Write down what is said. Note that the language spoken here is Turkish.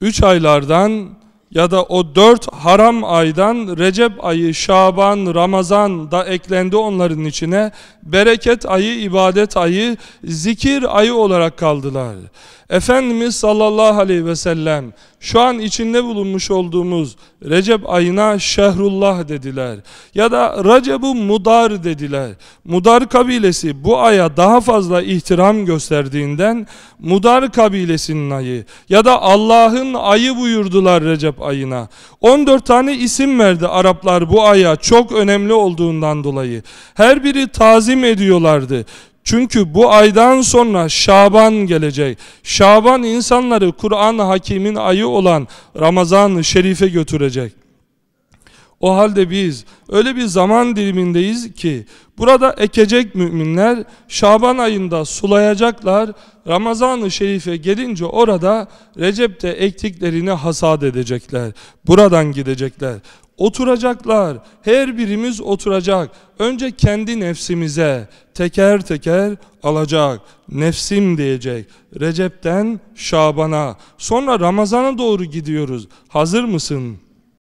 Üç aylardan ya da o dört haram aydan Recep ayı, Şaban, Ramazan da eklendi onların içine. Bereket ayı, ibadet ayı, zikir ayı olarak kaldılar. Efendimiz sallallahu aleyhi ve sellem şu an içinde bulunmuş olduğumuz Recep ayına Şehrullah dediler. Ya da recep Mudar dediler. Mudar kabilesi bu aya daha fazla ihtiram gösterdiğinden Mudar kabilesinin ayı ya da Allah'ın ayı buyurdular Recep Recep ayına. 14 tane isim verdi Araplar bu aya çok önemli olduğundan dolayı. Her biri tazim ediyorlardı. Çünkü bu aydan sonra Şaban gelecek. Şaban insanları Kur'an Hakim'in ayı olan Ramazan-ı Şerif'e götürecek. O halde biz Öyle bir zaman dilimindeyiz ki burada ekecek müminler Şaban ayında sulayacaklar. Ramazan-ı Şerif'e gelince orada Recep'te ektiklerini hasat edecekler. Buradan gidecekler. Oturacaklar. Her birimiz oturacak. Önce kendi nefsimize teker teker alacak. Nefsim diyecek. Recep'ten Şaban'a. Sonra Ramazan'a doğru gidiyoruz. Hazır mısın?